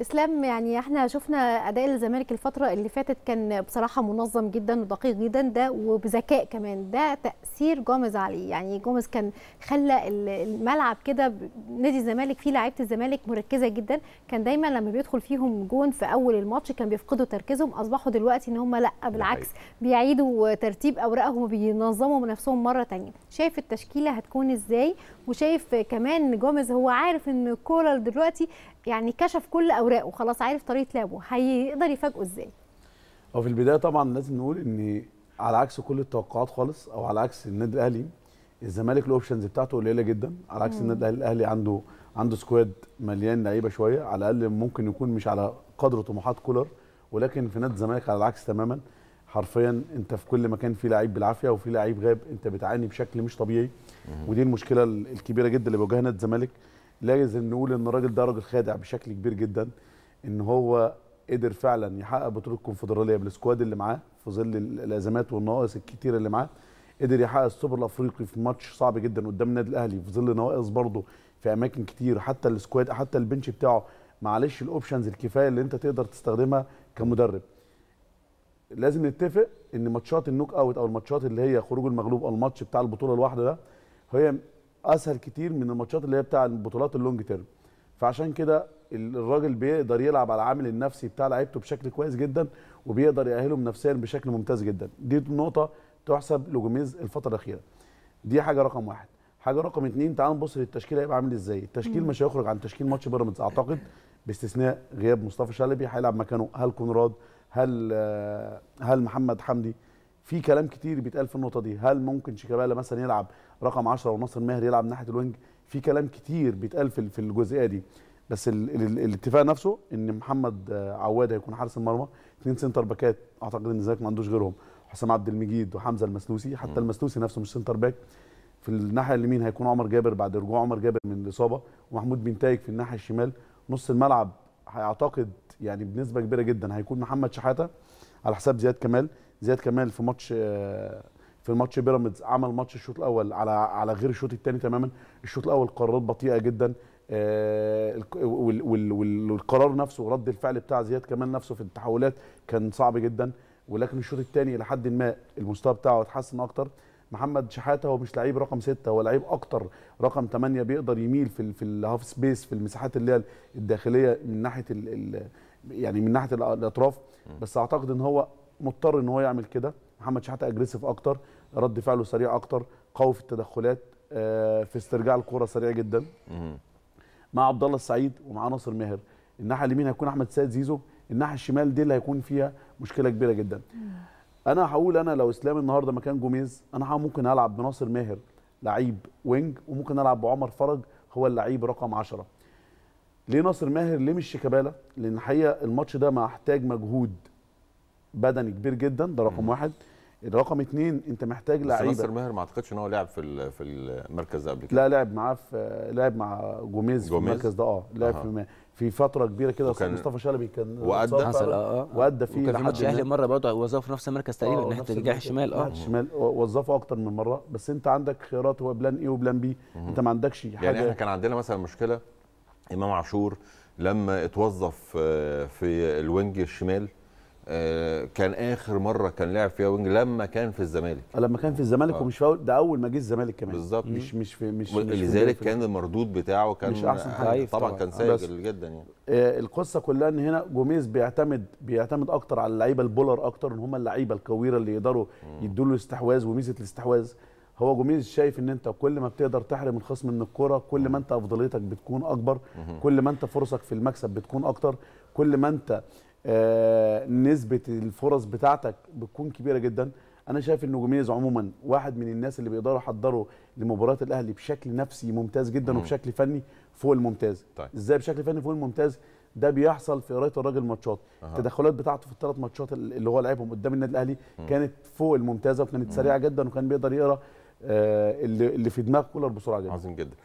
اسلام يعني احنا شفنا اداء الزمالك الفتره اللي فاتت كان بصراحه منظم جدا ودقيق جدا ده وبذكاء كمان ده تاثير جامز عليه يعني جامز كان خلى الملعب كده نادي الزمالك فيه لعيبه الزمالك مركزه جدا كان دايما لما بيدخل فيهم جون في اول الماتش كان بيفقدوا تركيزهم اصبحوا دلوقتي ان هم لا بالعكس بيعيدوا ترتيب اوراقهم وبينظموا نفسهم مره ثانيه شايف التشكيله هتكون ازاي وشايف كمان جامز هو عارف ان كولر دلوقتي يعني كشف كل اوراق اوراقه خلاص عارف طريقه لعبه هيقدر يفاجئه ازاي هو في البدايه طبعا لازم نقول ان على عكس كل التوقعات خالص او على عكس النادي الاهلي الزمالك الاوبشنز بتاعته قليله جدا على عكس النادي الاهلي عنده عنده سكواد مليان لعيبه شويه على الاقل ممكن يكون مش على قدر طموحات كولر ولكن في نادي الزمالك على العكس تماما حرفيا انت في كل مكان في لعيب بالعافيه وفي لعيب غاب انت بتعاني بشكل مش طبيعي ودي المشكله الكبيره جدا اللي بيواجهها نادي الزمالك لازم نقول ان الراجل ده راجل خادع بشكل كبير جدا ان هو قدر فعلا يحقق بطوله الكونفدراليه بالسكواد اللي معاه في ظل الازمات والنواقص الكتيره اللي معاه قدر يحقق السوبر الافريقي في ماتش صعب جدا قدام النادي الاهلي في ظل نواقص برضه في اماكن كتير حتى السكواد حتى البنش بتاعه معلش الاوبشنز الكفايه اللي انت تقدر تستخدمها كمدرب لازم نتفق ان ماتشات النوك اوت او الماتشات اللي هي خروج المغلوب او الماتش بتاع البطوله الواحده ده هي اسهل كتير من الماتشات اللي هي بتاع البطولات اللونج تيرم فعشان كده الراجل بيقدر يلعب على العامل النفسي بتاع لعيبته بشكل كويس جدا وبيقدر يأهلهم نفسيا بشكل ممتاز جدا دي نقطه تحسب لجوميز الفتره الاخيره دي حاجه رقم واحد حاجه رقم اتنين تعال نبص للتشكيل هيبقى عامل ازاي التشكيل مش هيخرج عن تشكيل ماتش بيراميدز اعتقد باستثناء غياب مصطفى شلبي هيلعب مكانه هل كونراد هل هل محمد حمدي في كلام كتير بيتقال في النقطه دي هل ممكن شيكابالا مثلا يلعب رقم 10 وناصر ماهر يلعب ناحيه الوينج في كلام كتير بيتقال في الجزئيه دي بس الـ الـ الاتفاق نفسه ان محمد عواد هيكون حارس المرمى اثنين سنتر باكات اعتقد ان الزمالك ما عندوش غيرهم حسام عبد المجيد وحمزه المسلوسي حتى المسلوسي نفسه مش سنتر باك في الناحيه اليمين هيكون عمر جابر بعد رجوع عمر جابر من الاصابه ومحمود بن تايج في الناحيه الشمال نص الملعب هيعتقد يعني بنسبه كبيره جدا هيكون محمد شحاته على حساب زياد كمال زياد كمال في ماتش آه في الماتش بيراميدز عمل ماتش الشوط الاول على على غير الشوط الثاني تماما الشوط الاول قرارات بطيئه جدا آه، والقرار نفسه ورد الفعل بتاع زياد كمان نفسه في التحولات كان صعب جدا ولكن الشوط الثاني لحد ما المستوى بتاعه اتحسن اكتر محمد شحاته هو مش لعيب رقم ستة هو لعيب اكتر رقم 8 بيقدر يميل في في الهاف سبيس في المساحات اللي هي الداخليه من ناحيه الـ يعني من ناحيه الاطراف بس اعتقد ان هو مضطر ان هو يعمل كده محمد شحاته اجريسيف اكتر رد فعله سريع اكتر قوي في التدخلات آه، في استرجاع الكره سريع جدا مع عبد الله السعيد ومع ناصر ماهر الناحيه اليمين هيكون احمد سيد زيزو الناحيه الشمال دي اللي هيكون فيها مشكله كبيره جدا انا هقول انا لو اسلام النهارده مكان جوميز انا ممكن العب بناصر ماهر لعيب وينج وممكن العب بعمر فرج هو اللعيب رقم 10 ليه ناصر ماهر ليه مش شيكابالا لان الحقيقه الماتش ده محتاج مجهود بدني كبير جدا ده رقم واحد رقم اثنين انت محتاج لعيبه ناصر ماهر ما اعتقدش ان هو لعب في في المركز ده قبل كده لا لعب معاه في لعب مع جوميز, في المركز ده اه لعب في في فتره كبيره كده وكان مصطفى شلبي كان وادى حصل آه،, اه وادى فيه وكان في ماتش الاهلي مره برضه وظفه في نفس المركز تقريبا ناحيه الجناح الشمال اه الشمال آه. وظفه اكتر من مره بس انت عندك خيارات هو بلان اي وبلان بي انت ما عندكش يعني حاجه يعني احنا كان عندنا مثلا مشكله امام عاشور لما اتوظف آه، في الوينج الشمال آه، كان اخر مره كان لعب فيها وينج لما كان في الزمالك لما كان في الزمالك آه. ومش فاول ده اول ما جه الزمالك كمان بالظبط مش مش في مش لذلك كان المردود بتاعه كان مش احسن حاجه طبعا, طبعا كان سيء جدا يعني آه القصه كلها ان هنا جوميز بيعتمد بيعتمد اكتر على اللعيبه البولر اكتر ان هم اللعيبه الكويره اللي يقدروا يدوا له استحواذ وميزه الاستحواذ هو جوميز شايف ان انت كل ما بتقدر تحرم الخصم من الكره كل ما انت افضليتك بتكون اكبر كل ما انت فرصك في المكسب بتكون اكتر كل ما انت آه، نسبه الفرص بتاعتك بتكون كبيره جدا انا شايف ان جوميز عموما واحد من الناس اللي بيقدروا يحضروا لمباراه الاهلي بشكل نفسي ممتاز جدا مم. وبشكل فني فوق الممتاز طيب. ازاي بشكل فني فوق الممتاز ده بيحصل في قرايه الراجل ماتشات أه. التدخلات بتاعته في الثلاث ماتشات اللي هو لعبهم قدام النادي الاهلي مم. كانت فوق الممتازه وكانت مم. سريعه جدا وكان بيقدر يقرا آه، اللي في دماغ كولر بسرعه جدا عظيم جدا